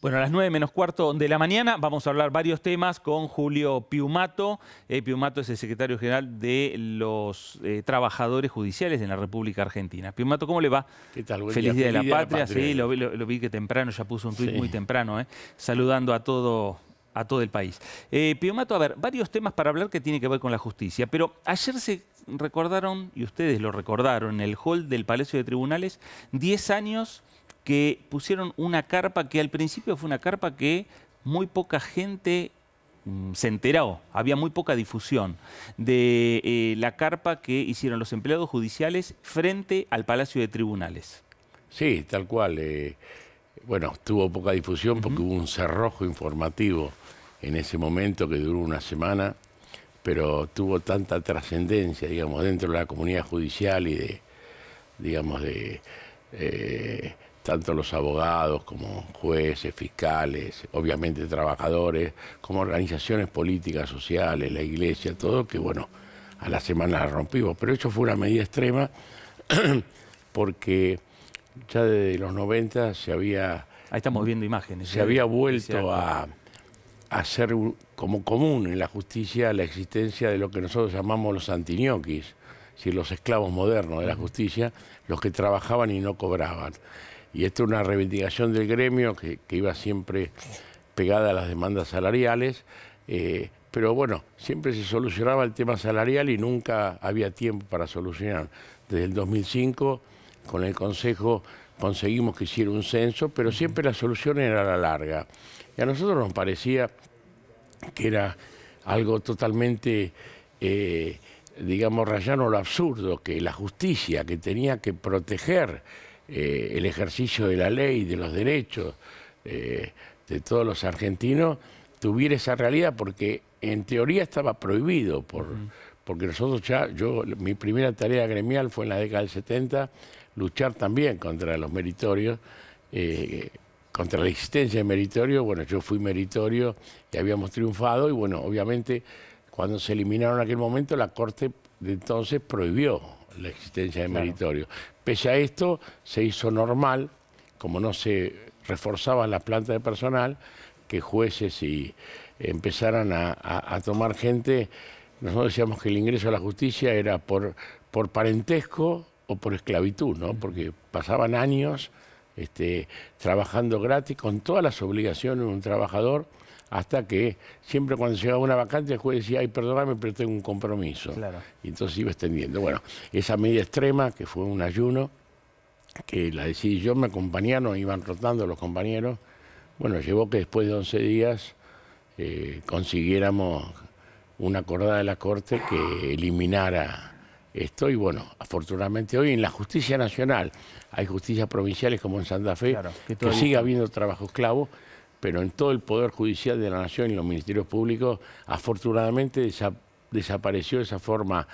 Bueno, a las 9 menos cuarto de la mañana vamos a hablar varios temas con Julio Piumato. Eh, Piumato es el secretario general de los eh, trabajadores judiciales de la República Argentina. Piumato, ¿cómo le va? ¿Qué tal? Feliz día, de, la patria. Sí, lo, vi que temprano, ya puso un tuit muy temprano, ¿eh? saludando a todo, a todo el país. Piumato, a ver, varios temas para hablar que tienen que ver con la justicia, pero ayer se recordaron, y ustedes lo recordaron, en el hall del Palacio de Tribunales, 10 años que pusieron una carpa que al principio fue una carpa que muy poca gente mm, se enteró, había muy poca difusión de eh, la carpa que hicieron los empleados judiciales frente al Palacio de Tribunales. Sí, tal cual. Eh, bueno, tuvo poca difusión porque hubo un cerrojo informativo en ese momento que duró una semana, pero tuvo tanta trascendencia, digamos, dentro de la comunidad judicial y de, digamos, de... Eh, tanto los abogados como jueces, fiscales, obviamente trabajadores, como organizaciones políticas, sociales, la iglesia, todo, que bueno, a la semana la rompimos. Pero eso fue una medida extrema porque ya desde los 90 se había... Ahí estamos viendo imágenes. Se ¿eh? había vuelto a, hacer como común en la justicia la existencia de lo que nosotros llamamos los antinioquis, es los esclavos modernos de la justicia, los que trabajaban y no cobraban y esto es una reivindicación del gremio que, iba siempre pegada a las demandas salariales, eh, pero bueno, siempre se solucionaba el tema salarial y nunca había tiempo para solucionar. Desde el 2005, con el Consejo, conseguimos que hiciera un censo, pero siempre la solución era la larga. Y a nosotros nos parecía que era algo totalmente, eh, digamos, rayano lo absurdo, que la justicia que tenía que proteger eh, el ejercicio de la ley, de los derechos eh, de todos los argentinos, tuviera esa realidad, porque en teoría estaba prohibido, por, porque nosotros ya, yo, mi primera tarea gremial fue en la década del 70, luchar también contra los meritorios, eh, contra la existencia de meritorios, bueno, yo fui meritorio y habíamos triunfado, y bueno, obviamente cuando se eliminaron en aquel momento, la Corte de entonces prohibió la existencia de meritorio. Pese a esto, se hizo normal, como no se reforzaban las plantas de personal, que jueces y empezaran a, tomar gente. Nosotros decíamos que el ingreso a la justicia era por, parentesco o por esclavitud, ¿no? Porque pasaban años este, trabajando gratis con todas las obligaciones de un trabajador hasta que siempre cuando llegaba una vacante el juez decía, ay, perdóname, pero tengo un compromiso. Y entonces iba extendiendo. Bueno, esa media extrema, que fue un ayuno, que la decidí yo, me acompañaron, iban rotando los compañeros. Bueno, llevó que después de 11 días eh, consiguiéramos una acordada de la Corte que eliminara esto y bueno, afortunadamente hoy en la justicia nacional hay justicias provinciales como en Santa Fe que, sigue habiendo trabajo esclavo, pero en todo el Poder Judicial de la Nación y los ministerios públicos, afortunadamente desapareció esa forma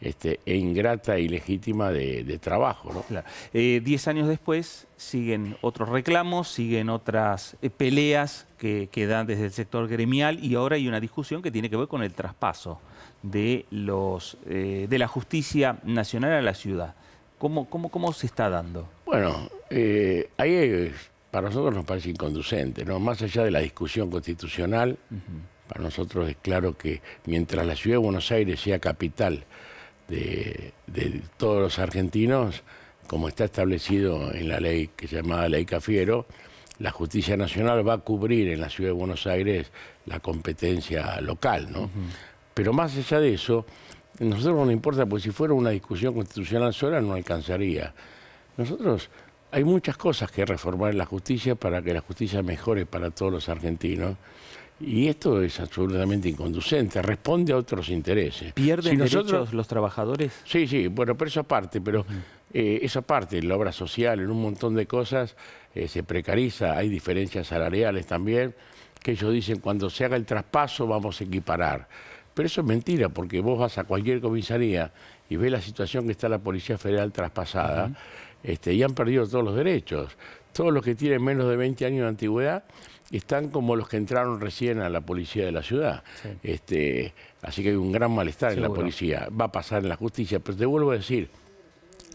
este, e ingrata y legítima de, trabajo. Eh, diez años después siguen otros reclamos, siguen otras eh, peleas que, dan desde el sector gremial y ahora hay una discusión que tiene que ver con el traspaso de, los, eh, de la justicia nacional a la ciudad. ¿Cómo, cómo se está dando? Bueno, ahí para nosotros nos parece inconducente, ¿no? más allá de la discusión constitucional, para nosotros es claro que mientras la ciudad de Buenos Aires sea capital de, todos los argentinos, como está establecido en la ley que se llama Ley Cafiero, la justicia nacional va a cubrir en la ciudad de Buenos Aires la competencia local, ¿no? Pero más allá de eso, nosotros no nos importa, porque si fuera una discusión constitucional sola no alcanzaría. Nosotros hay muchas cosas que reformar en la justicia para que la justicia mejore para todos los argentinos. Y esto es absolutamente inconducente, responde a otros intereses. ¿Pierden nosotros... derechos los trabajadores? Sí, sí, bueno, pero eso aparte, pero eh, eso aparte, la obra social, en un montón de cosas, eh, se precariza, hay diferencias salariales también, que ellos dicen cuando se haga el traspaso vamos a equiparar. Pero eso es mentira, porque vos vas a cualquier comisaría y ves la situación que está la Policía Federal traspasada. Este, y han perdido todos los derechos. Todos los que tienen menos de 20 años de antigüedad están como los que entraron recién a la policía de la ciudad. Este, así que hay un gran malestar en la policía. Va a pasar en la justicia. Pero te vuelvo a decir,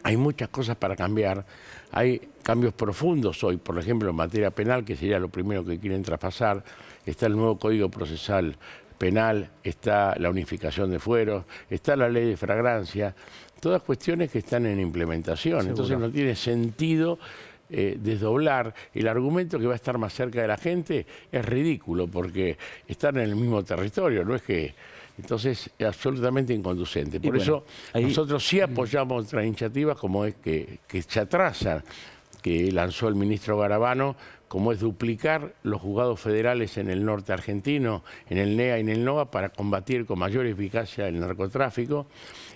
hay muchas cosas para cambiar. Hay cambios profundos hoy, por ejemplo, en materia penal, que sería lo primero que quieren traspasar. Está el nuevo Código Procesal penal, está la unificación de fueros, está la ley de fragrancia, todas cuestiones que están en implementación. Entonces no tiene sentido eh, desdoblar el argumento que va a estar más cerca de la gente es ridículo porque están en el mismo territorio, no es que... Entonces es absolutamente inconducente. Por eso nosotros sí apoyamos otras iniciativas como es que, que se atrasan, que lanzó el ministro Garabano como es duplicar los juzgados federales en el norte argentino, en el NEA y en el NOA, para combatir con mayor eficacia el narcotráfico.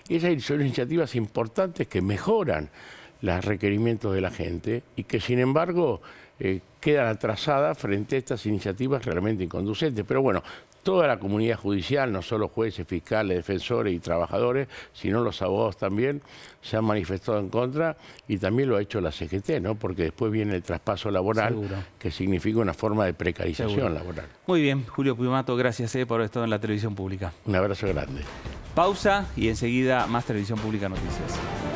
esas son iniciativas importantes que mejoran los requerimientos de la gente y que sin embargo eh, quedan atrasadas frente a estas iniciativas realmente inconducentes. Pero bueno, toda la comunidad judicial, no solo jueces, fiscales, defensores y trabajadores, sino los abogados también, se han manifestado en contra y también lo ha hecho la CGT, ¿no? porque después viene el traspaso laboral, que significa una forma de precarización laboral. Muy bien, Julio Pumato, gracias eh, por haber en la televisión pública. Un abrazo grande. Pausa y enseguida más televisión pública noticias.